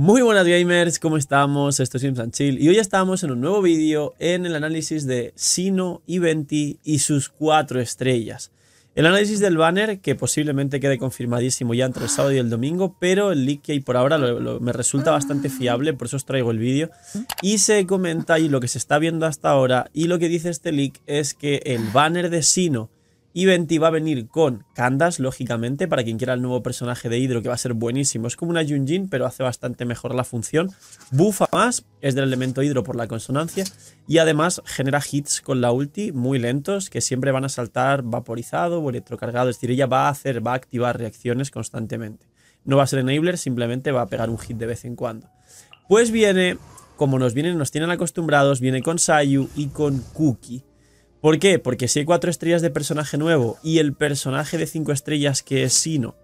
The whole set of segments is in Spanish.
Muy buenas gamers, ¿cómo estamos? Esto es Simpson Chill y hoy estamos en un nuevo vídeo en el análisis de Sino y Venti y sus cuatro estrellas. El análisis del banner, que posiblemente quede confirmadísimo ya entre el sábado y el domingo, pero el leak que hay por ahora me resulta bastante fiable, por eso os traigo el vídeo. Y se comenta y lo que se está viendo hasta ahora y lo que dice este leak es que el banner de Sino y Venti va a venir con Candas, lógicamente, para quien quiera el nuevo personaje de hidro que va a ser buenísimo. Es como una Junjin, pero hace bastante mejor la función. Bufa más, es del elemento hidro por la consonancia. Y además genera hits con la ulti muy lentos, que siempre van a saltar vaporizado o electrocargado. Es decir, ella va a hacer, va a activar reacciones constantemente. No va a ser enabler, simplemente va a pegar un hit de vez en cuando. Pues viene, como nos vienen, nos tienen acostumbrados, viene con Sayu y con Cookie. ¿Por qué? Porque si hay cuatro estrellas de personaje nuevo y el personaje de cinco estrellas que es Sino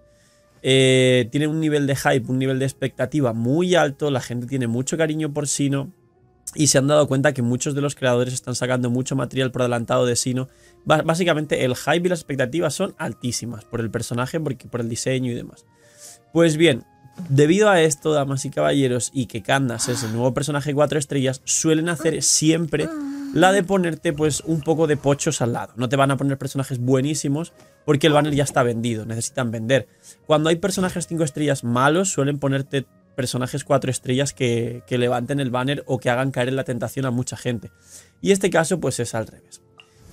eh, tiene un nivel de hype, un nivel de expectativa muy alto, la gente tiene mucho cariño por Sino y se han dado cuenta que muchos de los creadores están sacando mucho material por adelantado de Sino. Básicamente el hype y las expectativas son altísimas por el personaje, por el diseño y demás. Pues bien, Debido a esto, damas y caballeros, y que candas es el nuevo personaje de cuatro estrellas, suelen hacer siempre la de ponerte pues un poco de pochos al lado. No te van a poner personajes buenísimos porque el banner ya está vendido, necesitan vender. Cuando hay personajes 5 estrellas malos, suelen ponerte personajes 4 estrellas que, levanten el banner o que hagan caer en la tentación a mucha gente. Y este caso pues es al revés.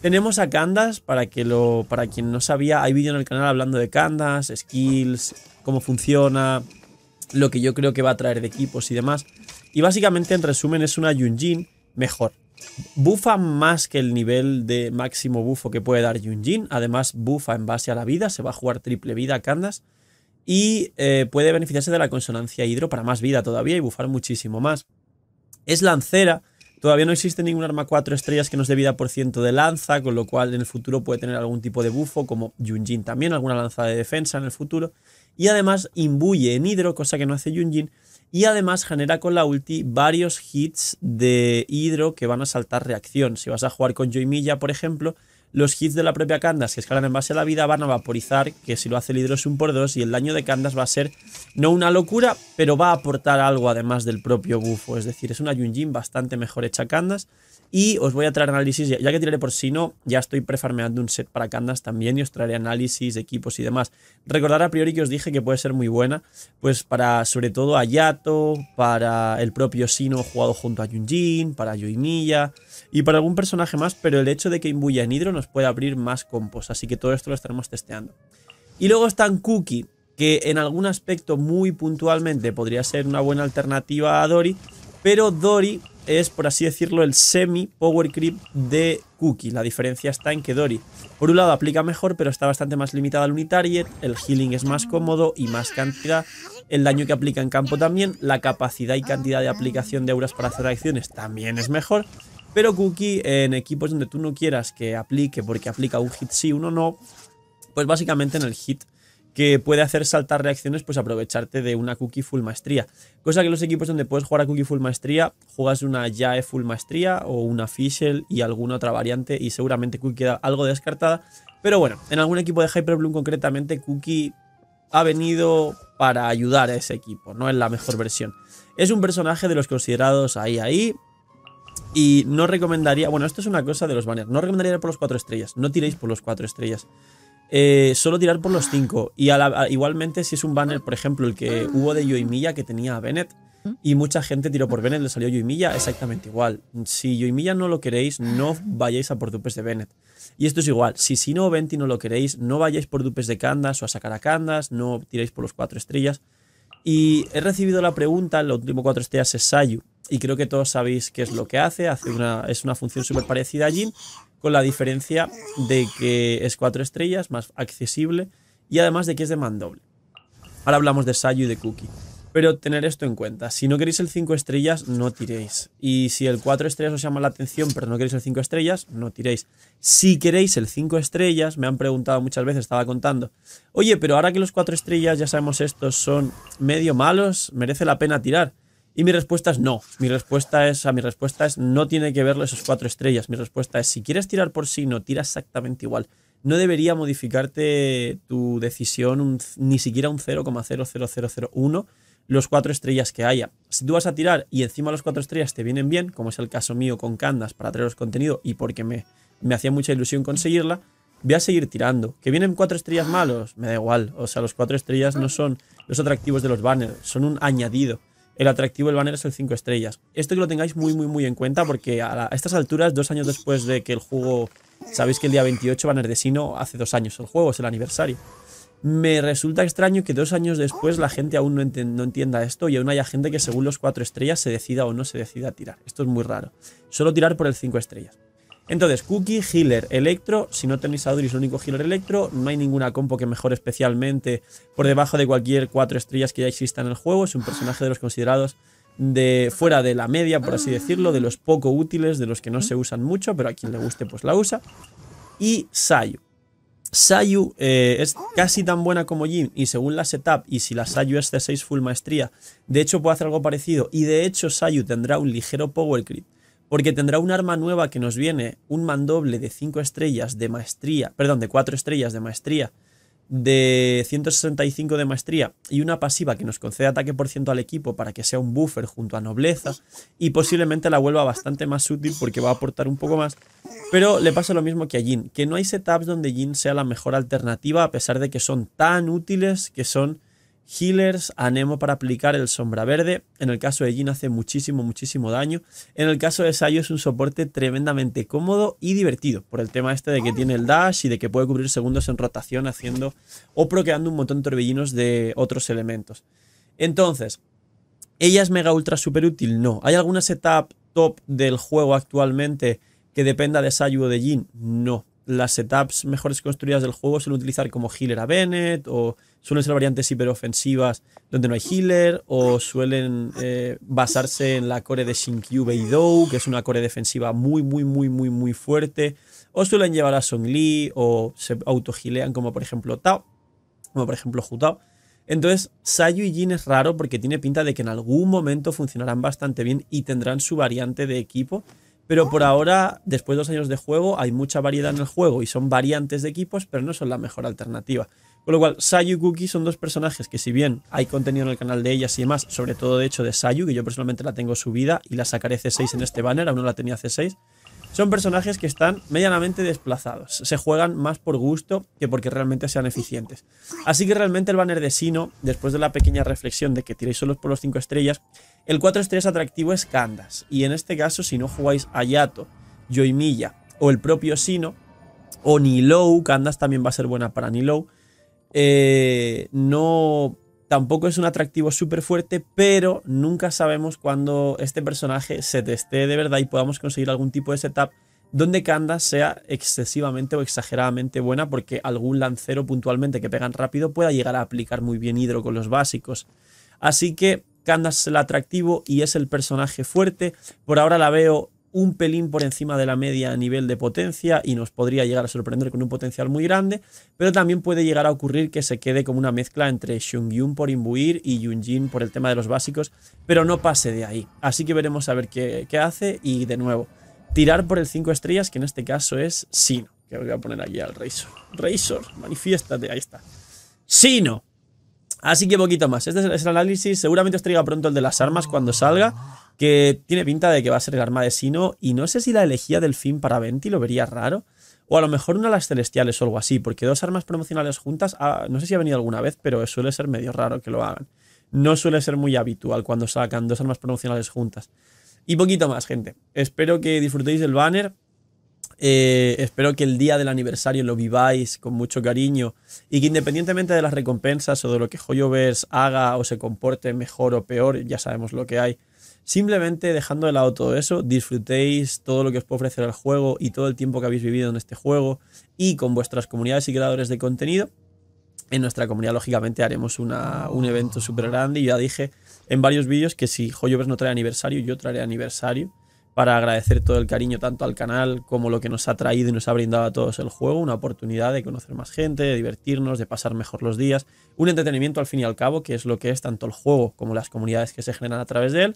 Tenemos a Candas, para, que lo, para quien no sabía, hay vídeo en el canal hablando de Candas, skills, cómo funciona, lo que yo creo que va a traer de equipos y demás. Y básicamente en resumen es una Yunjin mejor bufa más que el nivel de máximo bufo que puede dar Yunjin. Además, bufa en base a la vida, se va a jugar triple vida a Candas. Y eh, puede beneficiarse de la consonancia hidro para más vida todavía y bufar muchísimo más. Es lancera. Todavía no existe ningún arma 4 estrellas que nos dé vida por ciento de lanza, con lo cual en el futuro puede tener algún tipo de bufo, como Yunjin también, alguna lanza de defensa en el futuro. Y además imbuye en hidro, cosa que no hace Yunjin, y además genera con la ulti varios hits de hidro que van a saltar reacción. Si vas a jugar con Joymilla, por ejemplo, los hits de la propia Candas que escalan en base a la vida van a vaporizar, que si lo hace el hidro es un por dos, y el daño de Candas va a ser no una locura, pero va a aportar algo además del propio bufo. Es decir, es una Yunjin bastante mejor hecha Candas. Y os voy a traer análisis, ya que tiraré por Sino, ya estoy prefarmeando un set para Candas también y os traeré análisis, equipos y demás. Recordar a priori que os dije que puede ser muy buena, pues para sobre todo a Yato, para el propio Sino jugado junto a Yunjin, para Yoimiya. y para algún personaje más, pero el hecho de que imbuya en Hidro nos puede abrir más compos, así que todo esto lo estaremos testeando. Y luego están Cookie, que en algún aspecto muy puntualmente podría ser una buena alternativa a Dori. pero Dori es, por así decirlo, el semi-power creep de Cookie. La diferencia está en que Dory, por un lado, aplica mejor, pero está bastante más limitada al Unitariet, el healing es más cómodo y más cantidad, el daño que aplica en campo también, la capacidad y cantidad de aplicación de auras para hacer acciones también es mejor, pero Cookie, en equipos donde tú no quieras que aplique porque aplica un hit sí, uno no, pues básicamente en el hit que puede hacer saltar reacciones, pues aprovecharte de una cookie full maestría. Cosa que los equipos donde puedes jugar a cookie full maestría, juegas una Yae full maestría o una Fischl y alguna otra variante y seguramente cookie queda algo descartada. Pero bueno, en algún equipo de Bloom concretamente, cookie ha venido para ayudar a ese equipo, no es la mejor versión. Es un personaje de los considerados ahí, ahí, y no recomendaría, bueno, esto es una cosa de los banners, no recomendaría por los 4 estrellas, no tiréis por los 4 estrellas. Eh, solo tirar por los cinco. Y igualmente, si es un banner, por ejemplo, el que hubo de Yoimiya que tenía a Bennett, ¿Mm? y mucha gente tiró por Bennett, le salió Yoimiya exactamente igual. Si Yoimiya no lo queréis, no vayáis a por dupes de Bennett. Y esto es igual, si Sino no Venti no lo queréis, no vayáis por dupes de Candas o a sacar a Candas, no tiréis por los cuatro estrellas. Y he recibido la pregunta, el último cuatro estrellas es Sayu, y creo que todos sabéis qué es lo que hace, hace una, es una función súper parecida a Jin, con la diferencia de que es 4 estrellas, más accesible y además de que es de mandoble. Ahora hablamos de Sayu y de Cookie. Pero tener esto en cuenta, si no queréis el 5 estrellas, no tiréis. Y si el 4 estrellas os llama la atención, pero no queréis el 5 estrellas, no tiréis. Si queréis el 5 estrellas, me han preguntado muchas veces, estaba contando, oye, pero ahora que los 4 estrellas, ya sabemos estos, son medio malos, merece la pena tirar. Y mi respuesta es no. Mi respuesta es, a mi respuesta es no tiene que verlo esos cuatro estrellas. Mi respuesta es si quieres tirar por sí no tira exactamente igual. No debería modificarte tu decisión ni siquiera un 0,00001 los cuatro estrellas que haya. Si tú vas a tirar y encima las cuatro estrellas te vienen bien, como es el caso mío con Candas para traeros contenido y porque me, me hacía mucha ilusión conseguirla, voy a seguir tirando. Que vienen cuatro estrellas malos, me da igual. O sea, los cuatro estrellas no son los atractivos de los banners, son un añadido el atractivo del banner es el 5 estrellas. Esto que lo tengáis muy, muy, muy en cuenta porque a, estas alturas, dos años después de que el juego... Sabéis que el día 28, Banner de Sino, hace dos años el juego, es el aniversario. Me resulta extraño que dos años después la gente aún no, entienda esto y aún haya gente que según los cuatro estrellas se decida o no se decida a tirar. Esto es muy raro. Solo tirar por el 5 estrellas. Entonces, Cookie, Healer, Electro. Si no tenéis a Duris, el único Healer Electro. No hay ninguna compo que mejore especialmente por debajo de cualquier cuatro estrellas que ya exista en el juego. Es un personaje de los considerados de fuera de la media, por así decirlo, de los poco útiles, de los que no se usan mucho, pero a quien le guste, pues la usa. Y Sayu. Sayu eh, es casi tan buena como Jin y según la setup y si la Sayu es C6 full maestría, de hecho puede hacer algo parecido y de hecho Sayu tendrá un ligero power crit porque tendrá un arma nueva que nos viene, un mandoble de 5 estrellas de maestría, perdón, de 4 estrellas de maestría, de 165 de maestría y una pasiva que nos concede ataque por ciento al equipo para que sea un buffer junto a nobleza y posiblemente la vuelva bastante más útil porque va a aportar un poco más. Pero le pasa lo mismo que a Jin, que no hay setups donde Jin sea la mejor alternativa a pesar de que son tan útiles que son healers, anemo para aplicar el sombra verde. En el caso de Jin hace muchísimo, muchísimo daño. En el caso de Sayo es un soporte tremendamente cómodo y divertido por el tema este de que tiene el dash y de que puede cubrir segundos en rotación haciendo o proqueando un montón de torbellinos de otros elementos. Entonces, ¿ella es mega ultra super útil? No. ¿Hay alguna setup top del juego actualmente que dependa de Sayo o de Jin? No las setups mejores construidas del juego suelen utilizar como healer a Bennett o suelen ser variantes hiperofensivas donde no hay healer o suelen eh, basarse en la core de Shin y que es una core defensiva muy, muy, muy, muy, muy fuerte, o suelen llevar a Song Lee o se autogilean como por ejemplo Tao, como por ejemplo Hu Entonces, Sayu y Jin es raro porque tiene pinta de que en algún momento funcionarán bastante bien y tendrán su variante de equipo, pero por ah. ahora, después de dos años de juego, hay mucha variedad en el juego y son variantes de equipos, pero no son la mejor alternativa. Con lo cual, Sayu y Cookie son dos personajes que, si bien hay contenido en el canal de ellas y demás, sobre todo de hecho de Sayu, que yo personalmente la tengo subida y la sacaré C6 en este banner, aún no la tenía C6, son personajes que están medianamente desplazados. Se juegan más por gusto que porque realmente sean eficientes. Así que realmente el banner de Sino, después de la pequeña reflexión de que tiréis solos por los 5 estrellas, el 4 estrellas atractivo es Candas. Y en este caso, si no jugáis a Yato, Yoimiya o el propio Sino, o Nilou, Candas también va a ser buena para Nilou, eh, no Tampoco es un atractivo súper fuerte, pero nunca sabemos cuándo este personaje se teste de verdad y podamos conseguir algún tipo de setup donde Candace sea excesivamente o exageradamente buena porque algún lancero puntualmente que pegan rápido pueda llegar a aplicar muy bien hidro con los básicos. Así que Candace es el atractivo y es el personaje fuerte. Por ahora la veo un pelín por encima de la media a nivel de potencia y nos podría llegar a sorprender con un potencial muy grande, pero también puede llegar a ocurrir que se quede como una mezcla entre Shung-yun por imbuir y Yunjin por el tema de los básicos, pero no pase de ahí. Así que veremos a ver qué, hace y de nuevo, tirar por el 5 estrellas, que en este caso es Sino, que voy a poner aquí al Razor. Razor, manifiéstate, ahí está. Sino. Así que poquito más. Este es el análisis. Seguramente os traiga pronto el de las armas cuando salga que tiene pinta de que va a ser el arma de Sino, y no sé si la elegía del fin para Venti lo vería raro, o a lo mejor una de las celestiales o algo así, porque dos armas promocionales juntas, ah, no sé si ha venido alguna vez, pero suele ser medio raro que lo hagan. No suele ser muy habitual cuando sacan dos armas promocionales juntas. Y poquito más, gente. Espero que disfrutéis del banner. Eh, espero que el día del aniversario lo viváis con mucho cariño y que independientemente de las recompensas o de lo que Joyovers haga o se comporte mejor o peor, ya sabemos lo que hay, Simplemente dejando de lado todo eso, disfrutéis todo lo que os puede ofrecer el juego y todo el tiempo que habéis vivido en este juego y con vuestras comunidades y creadores de contenido. En nuestra comunidad, lógicamente, haremos un evento súper grande. Y ya dije en varios vídeos que si Joyovers no trae aniversario, yo traeré aniversario para agradecer todo el cariño tanto al canal como lo que nos ha traído y nos ha brindado a todos el juego, una oportunidad de conocer más gente, de divertirnos, de pasar mejor los días, un entretenimiento al fin y al cabo, que es lo que es tanto el juego como las comunidades que se generan a través de él.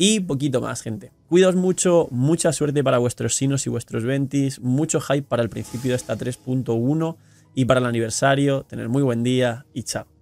Y poquito más, gente. Cuidaos mucho, mucha suerte para vuestros sinos y vuestros ventis, mucho hype para el principio de esta 3.1 y para el aniversario. Tener muy buen día y chao.